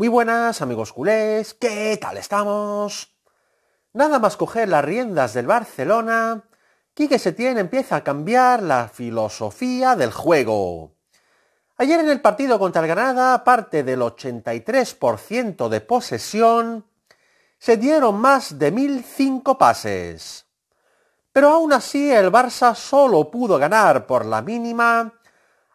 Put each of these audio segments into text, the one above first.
Muy buenas amigos culés, ¿qué tal estamos? Nada más coger las riendas del Barcelona, Quique Setién empieza a cambiar la filosofía del juego. Ayer en el partido contra el Granada, aparte del 83% de posesión, se dieron más de 1.005 pases. Pero aún así el Barça solo pudo ganar por la mínima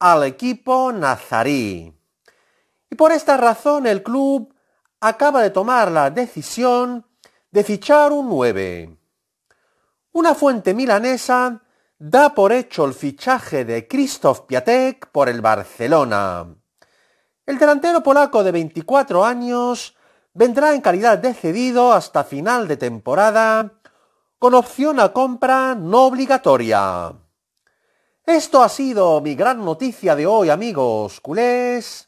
al equipo nazarí. Y por esta razón el club acaba de tomar la decisión de fichar un 9. Una fuente milanesa da por hecho el fichaje de Krzysztof Piatek por el Barcelona. El delantero polaco de 24 años vendrá en calidad de cedido hasta final de temporada con opción a compra no obligatoria. Esto ha sido mi gran noticia de hoy amigos culés.